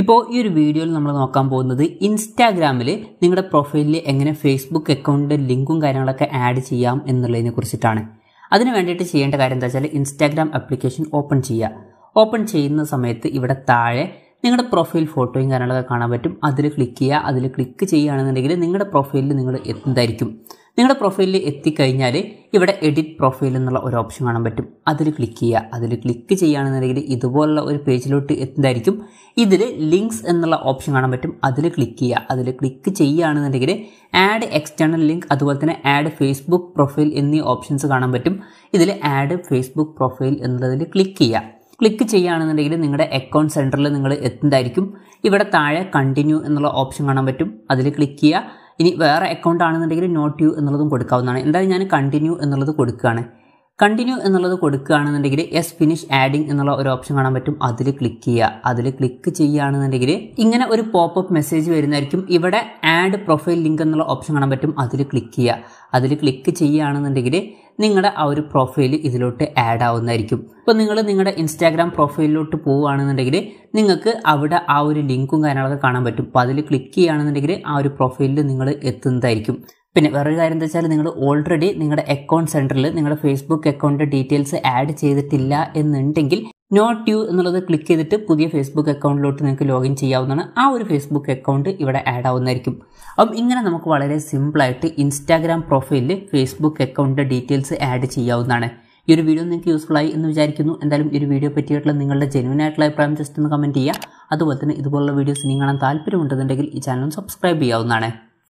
ഇപ്പോൾ ഈ ഒരു വീഡിയോയിൽ നമ്മൾ നോക്കാൻ പോകുന്നത് ഇൻസ്റ്റാഗ്രാമിൽ നിങ്ങളുടെ പ്രൊഫൈലിൽ എങ്ങനെ ഫേസ്ബുക്ക് അക്കൗണ്ട് ലിങ്കും കാര്യങ്ങളൊക്കെ ആഡ് ചെയ്യാം എന്നുള്ളതിനെ കുറിച്ചിട്ടാണ് അതിന് വേണ്ടിയിട്ട് ചെയ്യേണ്ട കാര്യം എന്താ വെച്ചാൽ ഇൻസ്റ്റാഗ്രാം ആപ്ലിക്കേഷൻ ഓപ്പൺ ചെയ്യുക ഓപ്പൺ ചെയ്യുന്ന സമയത്ത് ഇവിടെ താഴെ നിങ്ങളുടെ പ്രൊഫൈൽ ഫോട്ടോയും കാര്യങ്ങളൊക്കെ കാണാൻ പറ്റും അതിൽ ക്ലിക്ക് ചെയ്യുക അതിൽ ക്ലിക്ക് ചെയ്യുകയാണെന്നുണ്ടെങ്കിൽ നിങ്ങളുടെ പ്രൊഫൈലിൽ നിങ്ങൾ എന്തായിരിക്കും നിങ്ങളുടെ പ്രൊഫൈലിൽ എത്തിക്കഴിഞ്ഞാൽ ഇവിടെ എഡിറ്റ് പ്രൊഫൈൽ എന്നുള്ള ഒരു ഓപ്ഷൻ കാണാൻ പറ്റും അതിൽ ക്ലിക്ക് ചെയ്യുക അതിൽ ക്ലിക്ക് ചെയ്യുകയാണെന്നുണ്ടെങ്കിൽ ഇതുപോലുള്ള ഒരു പേജിലോട്ട് എന്തായിരിക്കും ഇതിൽ ലിങ്ക്സ് എന്നുള്ള ഓപ്ഷൻ കാണാൻ പറ്റും അതിൽ ക്ലിക്ക് ചെയ്യുക അതിൽ ക്ലിക്ക് ചെയ്യുകയാണെന്നുണ്ടെങ്കിൽ ആഡ് എക്സ്റ്റേണൽ ലിങ്ക് അതുപോലെ തന്നെ ആഡ് ഫേസ്ബുക്ക് പ്രൊഫൈൽ എന്നീ ഓപ്ഷൻസ് കാണാൻ പറ്റും ഇതിൽ ആഡ് ഫേസ്ബുക്ക് പ്രൊഫൈൽ എന്നുള്ളതിൽ ക്ലിക്ക് ചെയ്യുക ക്ലിക്ക് ചെയ്യുകയാണെന്നുണ്ടെങ്കിൽ നിങ്ങളുടെ അക്കൗണ്ട് സെൻറ്ററിൽ നിങ്ങൾ എത്തുന്നതായിരിക്കും ഇവിടെ താഴെ കണ്ടിന്യൂ എന്നുള്ള ഓപ്ഷൻ കാണാൻ പറ്റും അതിൽ ക്ലിക്ക് ചെയ്യുക ഇനി വേറെ അക്കൗണ്ട് ആണെന്നുണ്ടെങ്കിൽ നോട്ട് യു എന്നുള്ളതും കൊടുക്കാവുന്നതാണ് എന്തായാലും ഞാൻ കണ്ടിന്യൂ എന്നുള്ളത് കൊടുക്കുകയാണ് കണ്ടിന്യൂ എന്നുള്ളത് കൊടുക്കുകയാണെന്നുണ്ടെങ്കിൽ എസ് ഫിനിഷ് ആഡിങ് എന്നുള്ള ഒരു ഓപ്ഷൻ കാണാൻ പറ്റും അതിൽ ക്ലിക്ക് ചെയ്യുക അതിൽ ക്ലിക്ക് ചെയ്യുകയാണെന്നുണ്ടെങ്കിൽ ഇങ്ങനെ ഒരു പോപ്പ് അപ്പ് മെസ്സേജ് വരുന്നതായിരിക്കും ഇവിടെ ആഡ് പ്രൊഫൈൽ ലിങ്ക് എന്നുള്ള ഓപ്ഷൻ കാണാൻ പറ്റും അതിൽ ക്ലിക്ക് ചെയ്യുക അതിൽ ക്ലിക്ക് ചെയ്യുകയാണെന്നുണ്ടെങ്കിൽ നിങ്ങളുടെ ആ ഒരു പ്രൊഫൈൽ ഇതിലോട്ട് ആഡ് ആവുന്നതായിരിക്കും ഇപ്പോൾ നിങ്ങൾ നിങ്ങളുടെ ഇൻസ്റ്റാഗ്രാം പ്രൊഫൈലിലോട്ട് പോവുകയാണെന്നുണ്ടെങ്കിൽ നിങ്ങൾക്ക് അവിടെ ആ ഒരു ലിങ്കും കാര്യങ്ങളൊക്കെ കാണാൻ പറ്റും അപ്പോൾ അതിൽ ക്ലിക്ക് ചെയ്യുകയാണെന്നുണ്ടെങ്കിൽ ആ ഒരു പ്രൊഫൈലിൽ നിങ്ങൾ എത്തുന്നതായിരിക്കും പിന്നെ വേറൊരു കാര്യം എന്താ വെച്ചാൽ നിങ്ങൾ ഓൾറെഡി നിങ്ങളുടെ അക്കൗണ്ട് സെൻറ്ററിൽ നിങ്ങളുടെ ഫേസ്ബുക്ക് അക്കൗണ്ട് ഡീറ്റെയിൽസ് ആഡ് ചെയ്തിട്ടില്ല എന്നുണ്ടെങ്കിൽ നോട്ട് യു എന്നുള്ളത് ക്ലിക്ക് ചെയ്തിട്ട് പുതിയ ഫേസ്ബുക്ക് അക്കൗണ്ടിലോട്ട് നിങ്ങൾക്ക് ലോഗിൻ ചെയ്യാവുന്നതാണ് ആ ഒരു ഫേസ്ബുക്ക് അക്കൗണ്ട് ഇവിടെ ആഡ് ആവുന്നതായിരിക്കും അപ്പം ഇങ്ങനെ നമുക്ക് വളരെ സിമ്പിളായിട്ട് ഇൻസ്റ്റാഗ്രാം പ്രൊഫൈലിൽ ഫേസ്ബുക്ക് അക്കൗണ്ട് ഡീറ്റെയിൽസ് ആഡ് ചെയ്യാവുന്നതാണ് ഈ ഒരു വീഡിയോ നിങ്ങൾക്ക് യൂസ്ഫുൾ ആയി എന്ന് വിചാരിക്കുന്നു എന്തായാലും ഈ ഒരു വീഡിയോ പറ്റിയിട്ടുള്ള നിങ്ങളുടെ ജെന്യൂൻ ആയിട്ടുള്ള അഭിപ്രായം ജസ്റ്റ് ഒന്ന് കമൻറ്റ് ചെയ്യുക അതുപോലെ തന്നെ ഇതുപോലുള്ള വീഡിയോസ് നിങ്ങൾ കാണാൻ താല്പര്യമുണ്ടെന്നുണ്ടെങ്കിൽ ഈ ചാനൽ സബ്സ്ക്രൈബ് ചെയ്യാവുന്നതാണ്